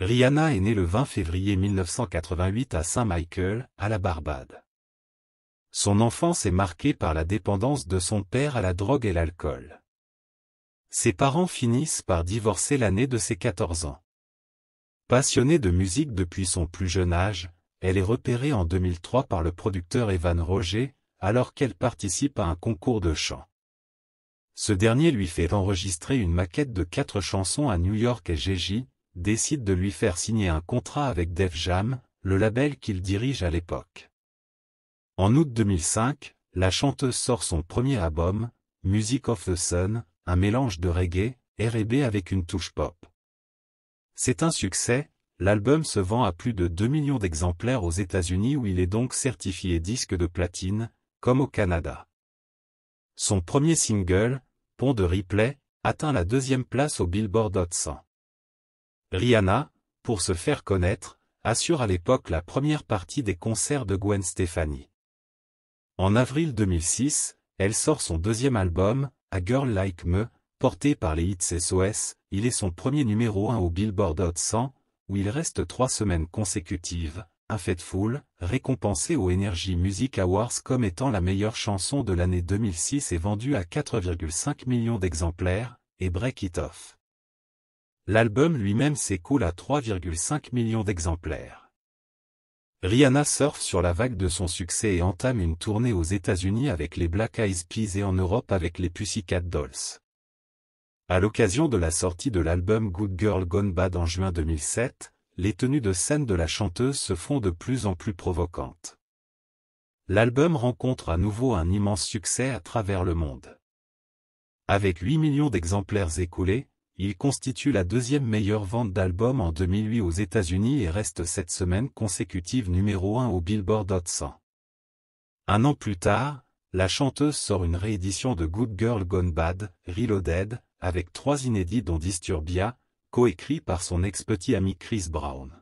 Rihanna est née le 20 février 1988 à Saint-Michael, à la Barbade. Son enfance est marquée par la dépendance de son père à la drogue et l'alcool. Ses parents finissent par divorcer l'année de ses 14 ans. Passionnée de musique depuis son plus jeune âge, elle est repérée en 2003 par le producteur Evan Roger, alors qu'elle participe à un concours de chant. Ce dernier lui fait enregistrer une maquette de quatre chansons à New York et Géji, décide de lui faire signer un contrat avec Def Jam, le label qu'il dirige à l'époque. En août 2005, la chanteuse sort son premier album, Music of the Sun, un mélange de reggae, R&B avec une touche pop. C'est un succès, l'album se vend à plus de 2 millions d'exemplaires aux États-Unis où il est donc certifié disque de platine, comme au Canada. Son premier single, Pont de Ripley, atteint la deuxième place au Billboard Hot 100. Rihanna, pour se faire connaître, assure à l'époque la première partie des concerts de Gwen Stefani. En avril 2006, elle sort son deuxième album, A Girl Like Me, porté par les hits SOS, il est son premier numéro 1 au Billboard Hot 100, où il reste trois semaines consécutives, un Foule, récompensé aux Energy Music Awards comme étant la meilleure chanson de l'année 2006 et vendue à 4,5 millions d'exemplaires, et Break It Off l'album lui-même s'écoule à 3,5 millions d'exemplaires. Rihanna surfe sur la vague de son succès et entame une tournée aux États-Unis avec les Black Eyed Peas et en Europe avec les Pussycat Dolls. À l'occasion de la sortie de l'album Good Girl Gone Bad en juin 2007, les tenues de scène de la chanteuse se font de plus en plus provocantes. L'album rencontre à nouveau un immense succès à travers le monde. Avec 8 millions d'exemplaires écoulés, il constitue la deuxième meilleure vente d'albums en 2008 aux États-Unis et reste cette semaine consécutive numéro 1 au Billboard Hot 100. Un an plus tard, la chanteuse sort une réédition de Good Girl Gone Bad, Reloaded, avec trois inédits dont Disturbia, coécrit par son ex-petit ami Chris Brown.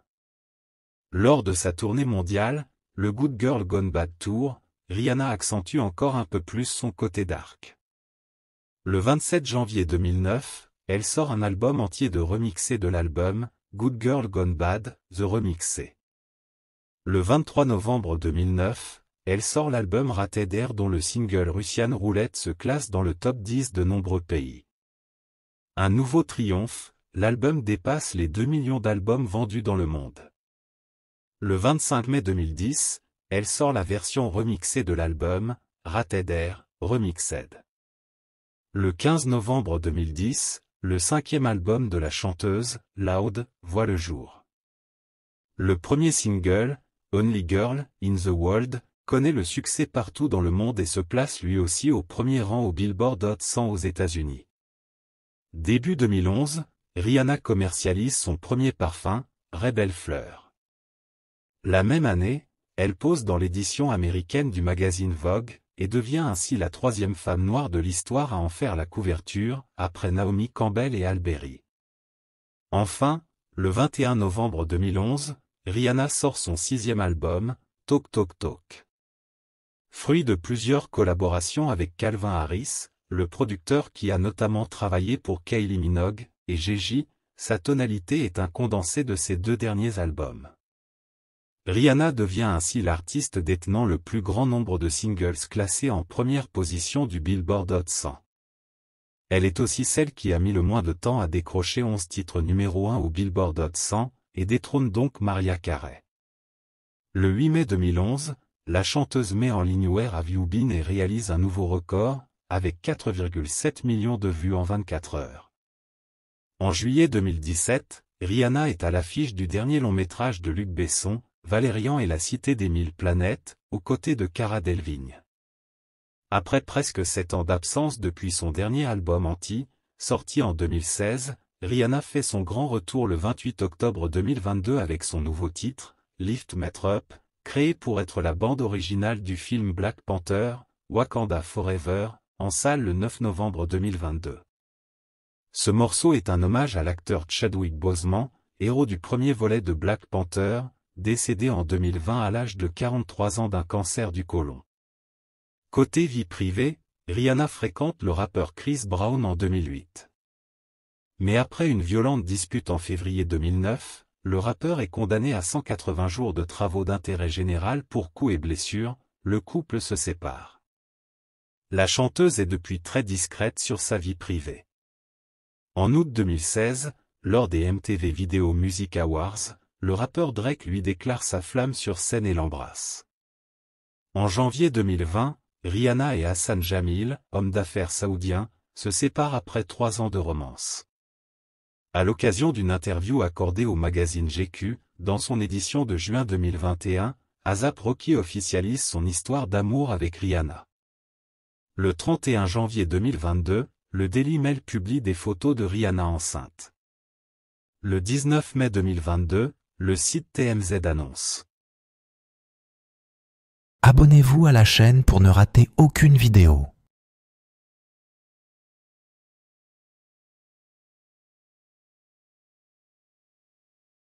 Lors de sa tournée mondiale, le Good Girl Gone Bad Tour, Rihanna accentue encore un peu plus son côté dark. Le 27 janvier 2009, elle sort un album entier de remixés de l'album Good Girl Gone Bad, The Remixé. Le 23 novembre 2009, elle sort l'album Rated Air dont le single Russian Roulette se classe dans le top 10 de nombreux pays. Un nouveau triomphe, l'album dépasse les 2 millions d'albums vendus dans le monde. Le 25 mai 2010, elle sort la version remixée de l'album Rated Air, Remixed. Le 15 novembre 2010, le cinquième album de la chanteuse, Loud, voit le jour. Le premier single, Only Girl, In the World, connaît le succès partout dans le monde et se place lui aussi au premier rang au Billboard Hot 100 aux États-Unis. Début 2011, Rihanna commercialise son premier parfum, Rebel Fleur. La même année, elle pose dans l'édition américaine du magazine Vogue, et devient ainsi la troisième femme noire de l'histoire à en faire la couverture, après Naomi Campbell et Alberi. Enfin, le 21 novembre 2011, Rihanna sort son sixième album, Talk Talk Talk. Fruit de plusieurs collaborations avec Calvin Harris, le producteur qui a notamment travaillé pour Kylie Minogue et Gigi, sa tonalité est un condensé de ses deux derniers albums. Rihanna devient ainsi l'artiste détenant le plus grand nombre de singles classés en première position du Billboard Hot 100. Elle est aussi celle qui a mis le moins de temps à décrocher 11 titres numéro 1 au Billboard Hot 100, et détrône donc Maria Carey. Le 8 mai 2011, la chanteuse met en ligne Where Have You Been et réalise un nouveau record, avec 4,7 millions de vues en 24 heures. En juillet 2017, Rihanna est à l'affiche du dernier long métrage de Luc Besson, Valérian et la cité des mille planètes, aux côtés de Cara Delvigne. Après presque sept ans d'absence depuis son dernier album Anti, sorti en 2016, Rihanna fait son grand retour le 28 octobre 2022 avec son nouveau titre, Lift Me Up, créé pour être la bande originale du film Black Panther, Wakanda Forever, en salle le 9 novembre 2022. Ce morceau est un hommage à l'acteur Chadwick Boseman, héros du premier volet de Black Panther, décédé en 2020 à l'âge de 43 ans d'un cancer du côlon. Côté vie privée, Rihanna fréquente le rappeur Chris Brown en 2008. Mais après une violente dispute en février 2009, le rappeur est condamné à 180 jours de travaux d'intérêt général pour coups et blessures, le couple se sépare. La chanteuse est depuis très discrète sur sa vie privée. En août 2016, lors des MTV Video Music Awards, le rappeur Drake lui déclare sa flamme sur scène et l'embrasse. En janvier 2020, Rihanna et Hassan Jamil, homme d'affaires saoudien, se séparent après trois ans de romance. À l'occasion d'une interview accordée au magazine GQ, dans son édition de juin 2021, Azap Rocky officialise son histoire d'amour avec Rihanna. Le 31 janvier 2022, le Daily Mail publie des photos de Rihanna enceinte. Le 19 mai 2022, le site TMZ annonce. Abonnez-vous à la chaîne pour ne rater aucune vidéo.